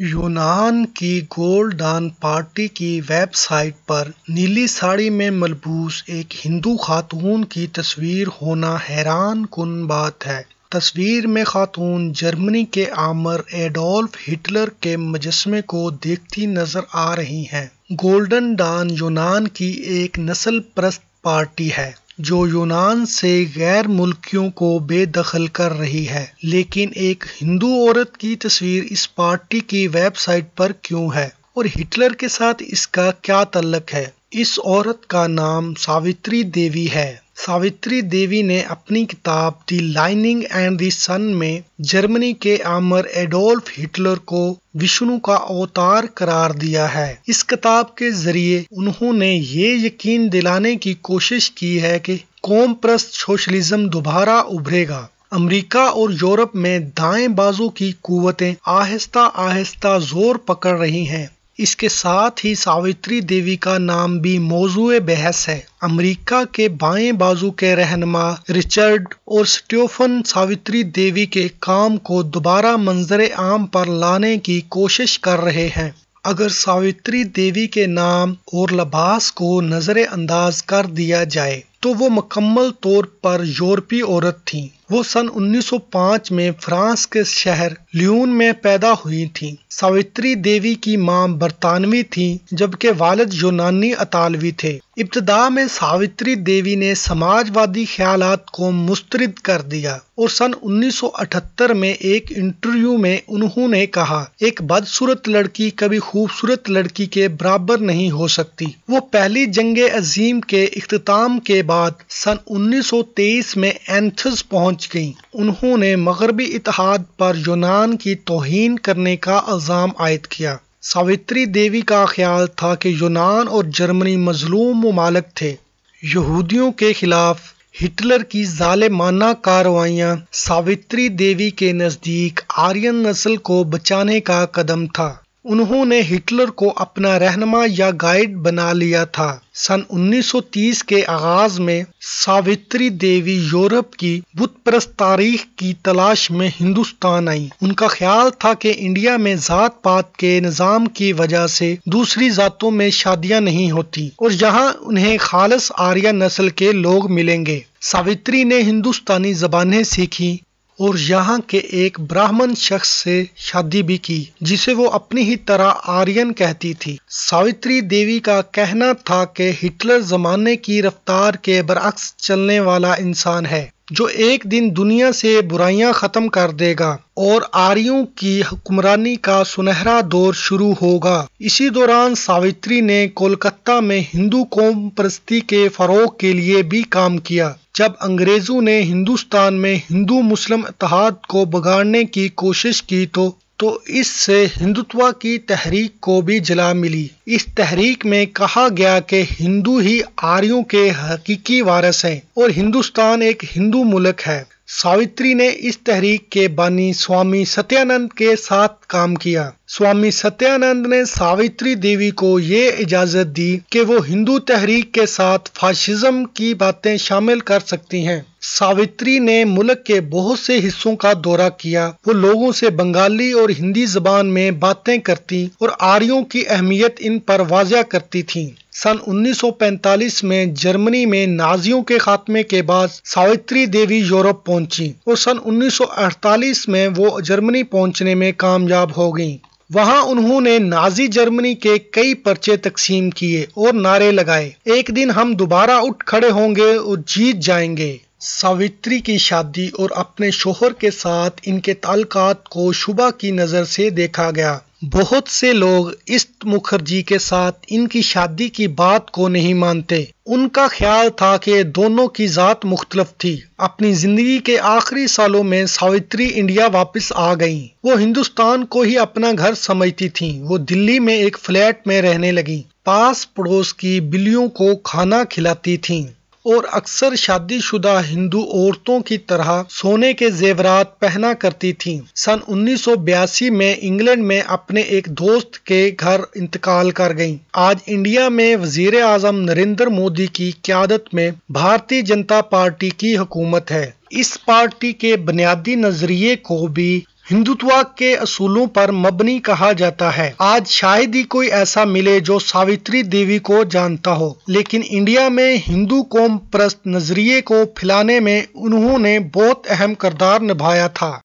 यूनान की golden party की वेबसाइट पर नीली साड़ी में मलबूस एक हिंदू खातून की तस्वीर होना हैरान कन बात है तस्वीर में खातून जर्मनी के आमर एडोल्फ हिटलर के मुजस्मे को देखती नजर आ रही हैं गोल्डन डान यूनान की एक नस्ल प्रस्त पार्टी है जो यूनान से गैर मुल्कियों को बेदखल कर रही है लेकिन एक हिंदू औरत की तस्वीर इस पार्टी की वेबसाइट पर क्यों है और हिटलर के साथ इसका क्या तल्लक है इस औरत का नाम सावित्री देवी है सावित्री देवी ने अपनी किताब दी लाइनिंग एंड दी सन में जर्मनी के आमर एडोल्फ हिटलर को विष्णु का अवतार करार दिया है इस किताब के जरिए उन्होंने ये यकीन दिलाने की कोशिश की है कि कौम प्रस्त सोशलिज्म दोबारा उभरेगा अमेरिका और यूरोप में दाएं बाजू की कुवतें आहिस्ता आहिस्ता जोर पकड़ रही हैं इसके साथ ही सावित्री देवी का नाम भी मौजू बहस है अमेरिका के बाएं बाजू के रहनमा रिचर्ड और स्टोफन सावित्री देवी के काम को दोबारा मंजर आम पर लाने की कोशिश कर रहे हैं अगर सावित्री देवी के नाम और लबास को नज़रअंदाज कर दिया जाए तो वो मुकम्मल तौर पर यूरोपी औरत थी वो सन 1905 में फ्रांस के शहर ल्यून में पैदा हुई थी सावित्री देवी की मां बरतानवी थी जबकि वालद यूनानी अतालवी थे इब्तदा में सावित्री देवी ने समाजवादी ख्याल को मुस्तरद कर दिया और सन 1978 में एक इंटरव्यू में उन्होंने कहा एक बदसूरत लड़की कभी खूबसूरत लड़की के बराबर नहीं हो सकती वो पहली जंग अजीम के अख्ताम के बाद सन 1923 में एंथस पहुंच गईं। उन्होंने मगरबी इतिहाद पर यूनान की तोहन करने का इल्ज़ाम आयद किया सावित्री देवी का ख्याल था कि यूनान और जर्मनी मजलूम ममालक थे यहूदियों के खिलाफ हिटलर की ालमाना कार्रवाइयाँ सावित्री देवी के नज़दीक आर्यन नस्ल को बचाने का कदम था उन्होंने हिटलर को अपना रहनमा या गाइड बना लिया था सन 1930 के आगाज में सावित्री देवी यूरोप की बुतप्रस्त तारीख की तलाश में हिंदुस्तान आई उनका ख्याल था कि इंडिया में जात पात के निज़ाम की वजह से दूसरी जातों में शादियां नहीं होती और यहाँ उन्हें खालस आर्या नस्ल के लोग मिलेंगे सावित्री ने हिंदुस्तानी जबानें सीखी और यहाँ के एक ब्राह्मण शख्स से शादी भी की जिसे वो अपनी ही तरह आर्यन कहती थी सावित्री देवी का कहना था कि हिटलर जमाने की रफ्तार के बरक्स चलने वाला इंसान है जो एक दिन दुनिया से बुराइयां ख़त्म कर देगा और आर्यों की हुक्मरानी का सुनहरा दौर शुरू होगा इसी दौरान सावित्री ने कोलकाता में हिंदू कौम परस्ती के फरोग के लिए भी काम किया जब अंग्रेज़ों ने हिंदुस्तान में हिंदू मुस्लिम इतिहाद को बिगाड़ने की कोशिश की तो तो इससे हिंदुत्व की तहरीक को भी जला मिली इस तहरीक में कहा गया कि हिंदू ही आर्यों के हकीकी वारस हैं और हिंदुस्तान एक हिंदू मुल्क है सावित्री ने इस तहरीक के बानी स्वामी सत्यानंद के साथ काम किया स्वामी सत्यानंद ने सावित्री देवी को ये इजाजत दी कि वो हिंदू तहरीक के साथ फासिज्म की बातें शामिल कर सकती हैं सावित्री ने मुल्क के बहुत से हिस्सों का दौरा किया वो लोगों से बंगाली और हिंदी जबान में बातें करती और आर्यों की अहमियत इन पर वाजिया करती थी सन 1945 में जर्मनी में नाजियों के खात्मे के बाद सावित्री देवी यूरोप पहुंची और सन 1948 में वो जर्मनी पहुंचने में कामयाब कामयाब हो गईं। वहां उन्होंने नाजी जर्मनी के कई पर्चे तकसीम किए और नारे लगाए एक दिन हम दोबारा उठ खड़े होंगे और जीत जाएंगे सावित्री की शादी और अपने शोहर के साथ इनके तालक को शुबा की नज़र से देखा गया बहुत से लोग इस मुखर्जी के साथ इनकी शादी की बात को नहीं मानते उनका ख्याल था कि दोनों की ज़ात मुख्तलफ थी अपनी ज़िंदगी के आखिरी सालों में सावित्री इंडिया वापस आ गईं। वो हिंदुस्तान को ही अपना घर समझती थी वो दिल्ली में एक फ्लैट में रहने लगी पास पड़ोस की बिल्लियों को खाना खिलाती थीं। और अक्सर शादीशुदा हिंदू औरतों की तरह सोने के जेवरात पहना करती थीं। सन 1982 में इंग्लैंड में अपने एक दोस्त के घर इंतकाल कर गईं। आज इंडिया में वजीर आजम नरेंद्र मोदी की क्यादत में भारतीय जनता पार्टी की हुकूमत है इस पार्टी के बुनियादी नजरिए को भी हिंदुत्व के असूलों पर मबनी कहा जाता है आज शायद ही कोई ऐसा मिले जो सावित्री देवी को जानता हो लेकिन इंडिया में हिंदू कौम प्रस्त नजरिए को फैलाने में उन्होंने बहुत अहम किरदार निभाया था